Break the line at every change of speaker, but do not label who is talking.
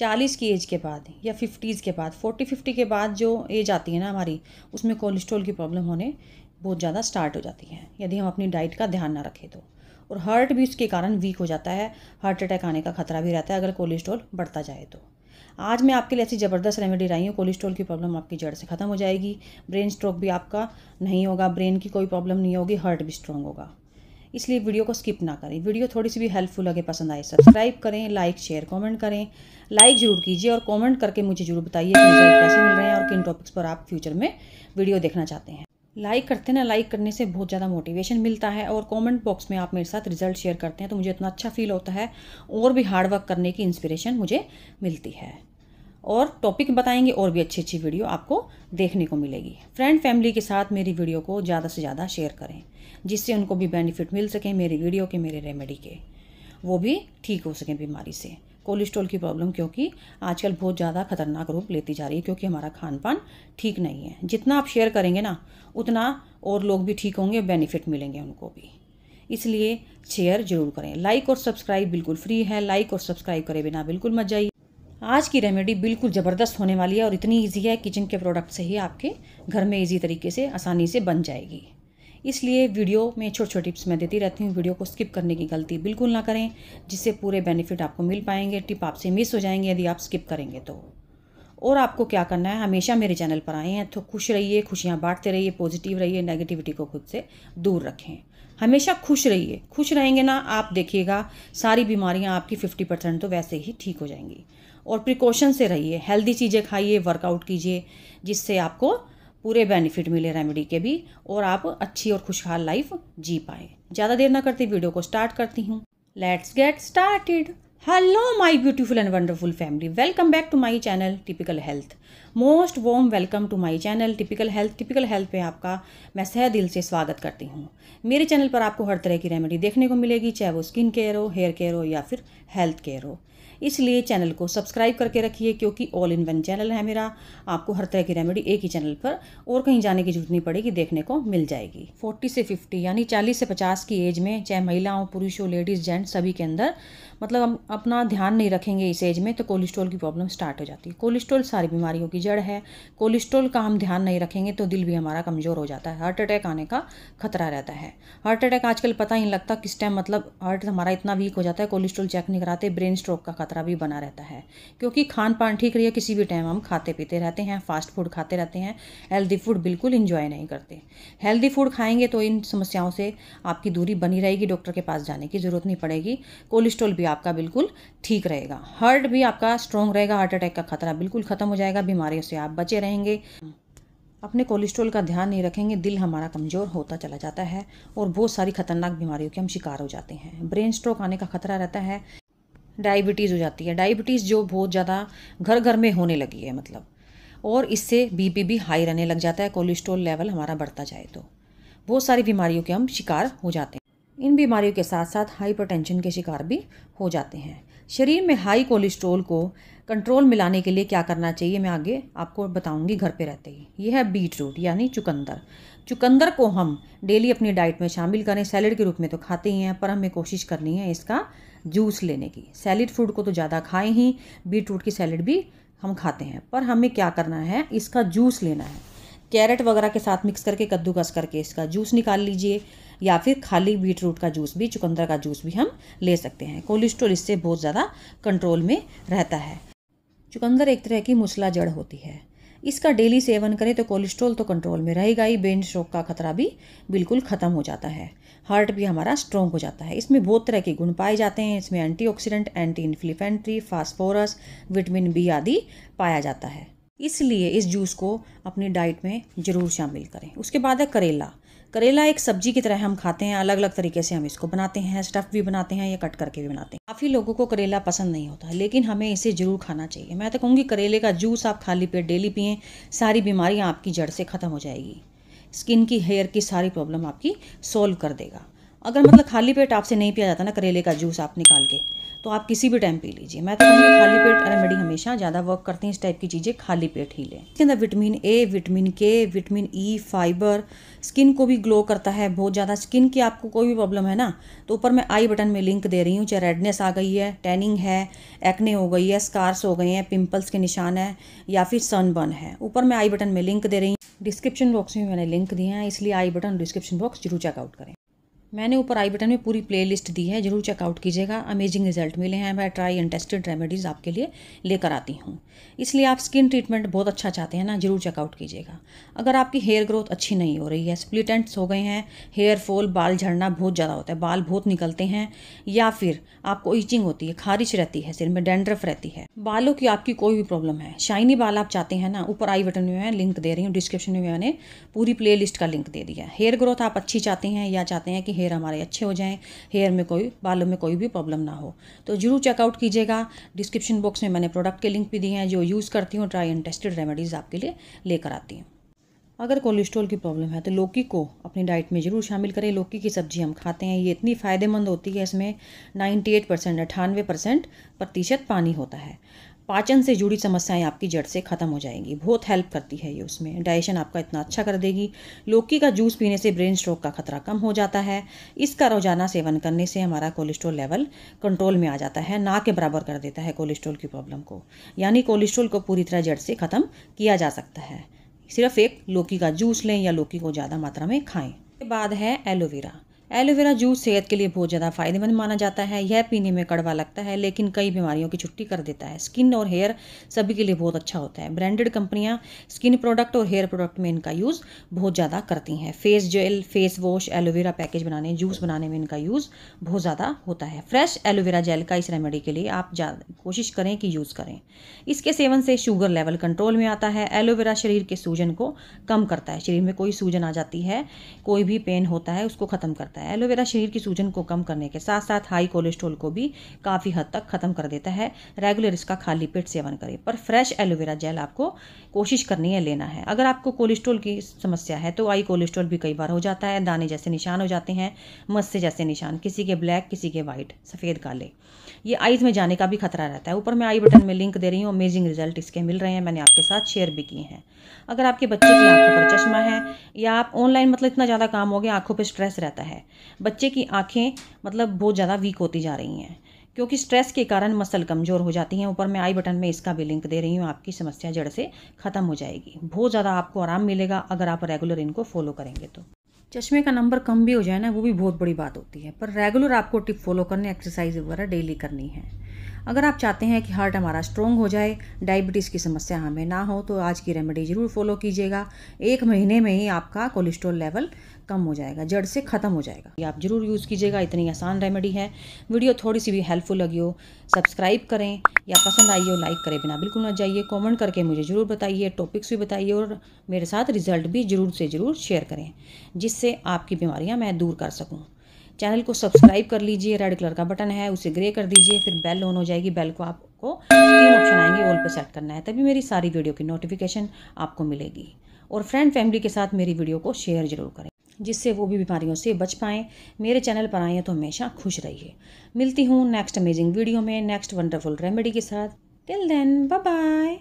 चालीस की एज के बाद या फिफ्टीज़ के बाद फोर्टी फिफ्टी के बाद जो एज आती है ना हमारी उसमें कोलेस्ट्रॉल की प्रॉब्लम होने बहुत ज़्यादा स्टार्ट हो जाती है यदि हम अपनी डाइट का ध्यान ना रखें तो और हार्ट भी उसके कारण वीक हो जाता है हार्ट अटैक आने का खतरा भी रहता है अगर कोलेस्ट्रॉल बढ़ता जाए तो आज मैं आपके लिए ऐसी ज़बरदस्त रेमेडी लाई हूँ कोलेस्ट्रॉल की प्रॉब्लम आपकी जड़ से ख़त्म हो जाएगी ब्रेन स्ट्रोक भी आपका नहीं होगा ब्रेन की कोई प्रॉब्लम नहीं होगी हार्ट भी स्ट्रॉन्ग होगा इसलिए वीडियो को स्किप ना करें वीडियो थोड़ी सी भी हेल्पफुल लगे पसंद आए सब्सक्राइब करें लाइक शेयर कमेंट करें लाइक ज़रूर कीजिए और कमेंट करके मुझे ज़रूर बताइए कि कैसे मिल रहे हैं और किन टॉपिक्स पर आप फ्यूचर में वीडियो देखना चाहते हैं लाइक करते ना लाइक करने से बहुत ज़्यादा मोटिवेशन मिलता है और कमेंट बॉक्स में आप मेरे साथ रिजल्ट शेयर करते हैं तो मुझे इतना अच्छा फील होता है और भी हार्ड वर्क करने की इंस्पिरेशन मुझे मिलती है और टॉपिक बताएंगे और भी अच्छी अच्छी वीडियो आपको देखने को मिलेगी फ्रेंड फैमिली के साथ मेरी वीडियो को ज़्यादा से ज़्यादा शेयर करें जिससे उनको भी बेनिफिट मिल सके मेरी वीडियो के मेरे रेमेडी के वो भी ठीक हो सकें बीमारी से कोलेस्ट्रॉल की प्रॉब्लम क्योंकि आजकल बहुत ज़्यादा खतरनाक रूप लेती जा रही है क्योंकि हमारा खान पान ठीक नहीं है जितना आप शेयर करेंगे ना उतना और लोग भी ठीक होंगे बेनिफिट मिलेंगे उनको भी इसलिए शेयर जरूर करें लाइक और सब्सक्राइब बिल्कुल फ्री है लाइक और सब्सक्राइब करें बिना बिल्कुल मत जाइए आज की रेमेडी बिल्कुल ज़बरदस्त होने वाली है और इतनी ईजी है किचन के प्रोडक्ट से ही आपके घर में ईजी तरीके से आसानी से बन जाएगी इसलिए वीडियो में छोटे छोटे टिप्स मैं देती रहती हूँ वीडियो को स्किप करने की गलती बिल्कुल ना करें जिससे पूरे बेनिफिट आपको मिल पाएंगे टिप आपसे मिस हो जाएंगे यदि आप स्किप करेंगे तो और आपको क्या करना है हमेशा मेरे चैनल पर आए हैं तो खुश रहिए खुशियाँ बांटते रहिए पॉजिटिव रहिए नेगेटिविटी को खुद से दूर रखें हमेशा खुश रहिए खुश रहेंगे ना आप देखिएगा सारी बीमारियाँ आपकी फिफ्टी परसेंट तो वैसे ही ठीक हो जाएंगी और प्रिकॉशन से रहिए हेल्दी चीज़ें खाइए वर्कआउट कीजिए जिससे आपको पूरे बेनिफिट मिले रेमेडी के भी और आप अच्छी और खुशहाल लाइफ जी पाए ज़्यादा देर ना करती वीडियो को स्टार्ट करती हूँ let's get started hello my beautiful and wonderful family welcome back to my channel typical health most warm welcome to my channel typical health typical health पे आपका मैं सह दिल से स्वागत करती हूँ मेरे चैनल पर आपको हर तरह की रेमेडी देखने को मिलेगी चाहे वो स्किन केयर हो हेयर केयर हो या फिर हेल्थ केयर हो इसलिए चैनल को सब्सक्राइब करके रखिए क्योंकि ऑल इन वन चैनल है मेरा आपको हर तरह की रेमेडी एक ही चैनल पर और कहीं जाने की जरूरत नहीं पड़ेगी देखने को मिल जाएगी फोर्टी से फिफ्टी यानी चालीस से पचास की एज में चाहे महिलाओं पुरुषों पुरुष हो लेडीज़ जेंट्स सभी के अंदर मतलब हम अपना ध्यान नहीं रखेंगे इस एज में तो कोलेस्ट्रॉल की प्रॉब्लम स्टार्ट हो जाती है कोलेस्ट्रॉल सारी बीमारियों की जड़ है कोलेस्ट्रॉल का हम ध्यान नहीं रखेंगे तो दिल भी हमारा कमज़ोर हो जाता है हार्ट अटैक आने का खतरा रहता है हार्ट अटैक आजकल पता ही नहीं लगता किस टाइम मतलब हार्ट हमारा इतना वीक हो जाता है कोलेस्ट्रॉल चेक नहीं कराते ब्रेन स्ट्रोक का खतरा भी बना रहता है क्योंकि खान पान ठीक रही है किसी भी टाइम हम खाते पीते रहते हैं फास्ट फूड खाते रहते हैं हेल्दी फूड बिल्कुल इंजॉय नहीं करते हेल्दी फूड खाएंगे तो इन समस्याओं से आपकी दूरी बनी रहेगी डॉक्टर के पास जाने की ज़रूरत नहीं पड़ेगी कोलेस्ट्रॉल भी आपका बिल्कुल ठीक रहेगा हार्ट भी आपका स्ट्रॉन्ग रहेगा हार्ट अटैक का खतरा बिल्कुल ख़त्म हो जाएगा बीमारियों से आप बचे रहेंगे अपने कोलेस्ट्रॉल का ध्यान नहीं रखेंगे दिल हमारा कमज़ोर होता चला जाता है और बहुत सारी खतरनाक बीमारियों के हम शिकार हो जाते हैं ब्रेन स्ट्रोक आने का खतरा रहता है डायबिटीज़ हो जाती है डायबिटीज़ जो बहुत ज़्यादा घर घर में होने लगी है मतलब और इससे बीपी भी हाई रहने लग जाता है कोलेस्ट्रॉल लेवल हमारा बढ़ता जाए तो बहुत सारी बीमारियों के हम शिकार हो जाते हैं इन बीमारियों के साथ साथ हाइपरटेंशन के शिकार भी हो जाते हैं शरीर में हाई कोलेस्ट्रोल को कंट्रोल मिलाने के लिए क्या करना चाहिए मैं आगे आपको बताऊंगी घर पे रहते ही यह है बीट रूट यानी चुकंदर चुकंदर को हम डेली अपनी डाइट में शामिल करें सैलड के रूप में तो खाते ही हैं पर हमें कोशिश करनी है इसका जूस लेने की सैलड फ्रूट को तो ज़्यादा खाएं ही बीट रूट की सैलड भी हम खाते हैं पर हमें क्या करना है इसका जूस लेना है कैरेट वगैरह के साथ मिक्स करके कद्दूकस करके इसका जूस निकाल लीजिए या फिर खाली बीट रूट का जूस भी चुकंदर का जूस भी हम ले सकते हैं कोलेस्ट्रोल इससे बहुत ज़्यादा कंट्रोल में रहता है चुकंदर एक तरह की मुसला जड़ होती है इसका डेली सेवन करें तो कोलेस्ट्रोल तो कंट्रोल में रहेगा ही ब्रेन स्ट्रोक का खतरा भी बिल्कुल ख़त्म हो जाता है हार्ट भी हमारा स्ट्रॉन्ग हो जाता है इसमें बहुत तरह के गुण पाए जाते हैं इसमें antioxidant anti inflammatory phosphorus vitamin B आदि पाया जाता है इसलिए इस जूस को अपनी डाइट में ज़रूर शामिल करें उसके बाद है करेला करेला एक सब्जी की तरह हम खाते हैं अलग अलग तरीके से हम इसको बनाते हैं स्टफ़ भी बनाते हैं या कट करके भी बनाते हैं काफ़ी लोगों को करेला पसंद नहीं होता लेकिन हमें इसे ज़रूर खाना चाहिए मैं तो कहूँगी करेले का जूस आप खाली पेट डेली पिए सारी बीमारियाँ आपकी जड़ से ख़त्म हो जाएगी स्किन की हेयर की सारी प्रॉब्लम आपकी सॉल्व कर देगा अगर मतलब खाली पेट आपसे नहीं पिया जाता ना करेले का जूस आप निकाल के तो आप किसी भी टाइम पी लीजिए मैं तो कहूँगी खाली पेट रेमेडी हमेशा ज़्यादा वर्क करते हैं इस टाइप की चीज़ें खाली पेट ही लें इसके अंदर vitamin A vitamin K vitamin E fibre skin को भी ग्लो करता है बहुत ज़्यादा स्किन की आपको कोई भी प्रॉब्लम है ना तो ऊपर मैं आई बटन में लिंक दे रही हूँ चाहे रेडनेस आ गई है टैनिंग है एक्ने हो गई है स्कार्स हो गए हैं पिम्पल्स के निशान है या फिर सनबर्न है ऊपर मैं आई बटन में लिंक दे रही हूँ डिस्क्रिप्शन बॉक्स में मैंने लिंक दिए हैं इसलिए आई बटन डिस्क्रिप्शन बॉक्स जरूर चेकआउट करें मैंने ऊपर आई बटन में पूरी प्लेलिस्ट दी है जरूर चेकआउट कीजिएगा अमेजिंग रिजल्ट मिले हैं मैं ट्राई एंड टेस्टेड रेमेडीज़ आपके लिए लेकर आती हूँ इसलिए आप स्किन ट्रीटमेंट बहुत अच्छा चाहते हैं ना जरूर चेकआउट कीजिएगा अगर आपकी हेयर ग्रोथ अच्छी नहीं हो रही है स्प्लिटेंट्स हो गए हैं हेयर फॉल बाल झड़ना बहुत ज़्यादा होता है बाल बहुत निकलते हैं या फिर आपको ईचिंग होती है खारिश रहती है सिर में डेंड्रफ रहती है बालों की आपकी कोई भी प्रॉब्लम है शाइनी बाल आप चाहते हैं ना ऊपर आई बटन में मैं लिंक दे रही हूँ डिस्क्रिप्शन में मैंने पूरी प्ले का लिंक दे दिया हेयर ग्रोथ आप अच्छी चाहते हैं या चाहते हैं कि हेयर हेयर हमारे अच्छे हो जाएं हेयर में कोई बालों में कोई भी प्रॉब्लम ना हो तो ज़रूर चेकआउट कीजिएगा डिस्क्रिप्शन बॉक्स में मैंने प्रोडक्ट के लिंक भी दिए हैं जो यूज़ करती हूँ ट्राई एंड टेस्टेड रेमेडीज़ आपके लिए लेकर आती हूँ अगर कोलेस्ट्रॉल की प्रॉब्लम है तो लौकी को अपनी डाइट में ज़रूर शामिल करें लौकी की सब्ज़ी हम खाते हैं ये इतनी फ़ायदेमंद होती है इसमें 98 परसेंट अठानवे परसेंट प्रतिशत पानी होता है पाचन से जुड़ी समस्याएं आपकी जड़ से ख़त्म हो जाएंगी बहुत हेल्प करती है ये उसमें डाइजेशन आपका इतना अच्छा कर देगी लौकी का जूस पीने से ब्रेन स्ट्रोक का खतरा कम हो जाता है इसका रोजाना सेवन करने से हमारा कोलेस्ट्रॉल लेवल कंट्रोल में आ जाता है ना के बराबर कर देता है कोलेस्ट्रॉल की प्रॉब्लम को यानी कोलेस्ट्रॉल को पूरी तरह जड़ से ख़त्म किया जा सकता है सिर्फ एक लौकी का जूस लें या लौकी को ज़्यादा मात्रा में खाएं बाद है एलोवेरा एलोवेरा जूस सेहत के लिए बहुत ज़्यादा फायदेमंद माना जाता है यह पीने में कड़वा लगता है लेकिन कई बीमारियों की छुट्टी कर देता है स्किन और हेयर सभी के लिए बहुत अच्छा होता है ब्रांडेड कंपनियां स्किन प्रोडक्ट और हेयर प्रोडक्ट में इनका यूज़ बहुत ज़्यादा करती हैं face gel face wash aloe vera package बनाने जूस बनाने में इनका यूज़ बहुत ज़्यादा होता है फ्रेश एलोवेरा जेल का इस रेमेडी के लिए आप कोशिश करें कि यूज़ करें इसके सेवन से शुगर लेवल कंट्रोल में आता है एलोवेरा शरीर के सूजन को कम करता है शरीर में कोई सूजन आ जाती है कोई भी पेन होता है उसको ख़त्म करता है करता है एलोवेरा शरीर की सूजन को कम करने के साथ साथ हाई कोलेस्ट्रॉल को भी काफ़ी हद तक ख़त्म कर देता है रेगुलर इसका खाली पेट सेवन करें पर फ्रेश एलोवेरा जेल आपको कोशिश करनी है लेना है अगर आपको कोलेस्ट्रॉल की समस्या है तो हाई कोलेस्ट्रॉल भी कई बार हो जाता है दाने जैसे निशान हो जाते हैं मस्से जैसे निशान किसी के ब्लैक किसी के वाइट सफ़ेद काले ये आइज़ में जाने का भी खतरा रहता है ऊपर मैं आई बटन में लिंक दे रही हूँ अमेजिंग रिजल्ट इसके मिल रहे हैं मैंने आपके साथ शेयर भी किए हैं अगर आपके बच्चे की आंखों पर चश्मा है या आप ऑनलाइन मतलब इतना ज़्यादा काम हो गया आंखों पर स्ट्रेस रहता है बच्चे की आँखें मतलब बहुत ज़्यादा वीक होती जा रही हैं क्योंकि स्ट्रेस के कारण मसल कमज़ोर हो जाती हैं ऊपर मैं आई बटन में इसका भी लिंक दे रही हूँ आपकी समस्या जड़ से ख़त्म हो जाएगी बहुत ज़्यादा आपको आराम मिलेगा अगर आप रेगुलर इनको फॉलो करेंगे तो चश्मे का नंबर कम भी हो जाए ना वो भी बहुत बड़ी बात होती है पर रेगुलर आपको टिप फॉलो करने एक्सरसाइज वगैरह डेली करनी है अगर आप चाहते हैं कि हार्ट हमारा स्ट्रोंग हो जाए डायबिटीज़ की समस्या हमें ना हो तो आज की रेमेडी ज़रूर फॉलो कीजिएगा एक महीने में ही आपका कोलेस्ट्रॉल लेवल कम हो जाएगा जड़ से ख़त्म हो जाएगा ये आप ज़रूर यूज़ कीजिएगा इतनी आसान रेमेडी है वीडियो थोड़ी सी भी हेल्पफुल लगी हो सब्सक्राइब करें या पसंद आई हो लाइक करें बिना बिल्कुल ना जाइए कमेंट करके मुझे ज़रूर बताइए टॉपिक्स भी बताइए और मेरे साथ रिज़ल्ट भी ज़रूर से ज़रूर शेयर करें जिससे आपकी बीमारियाँ मैं दूर कर सकूँ चैनल को सब्सक्राइब कर लीजिए रेड कलर का बटन है उसे ग्रे कर दीजिए फिर बेल ऑन हो जाएगी बेल को आपको तीन ऑप्शन आएंगे ऑल पे सेट करना है तभी मेरी सारी वीडियो की नोटिफिकेशन आपको मिलेगी और फ्रेंड फैमिली के साथ मेरी वीडियो को शेयर जरूर करें जिससे वो भी बीमारियों से बच पाएँ मेरे चैनल पर आएँ तो हमेशा खुश रहिए मिलती हूँ नेक्स्ट अमेजिंग वीडियो में नेक्स्ट वंडरफुल रेमेडी के साथ टिल देन बाय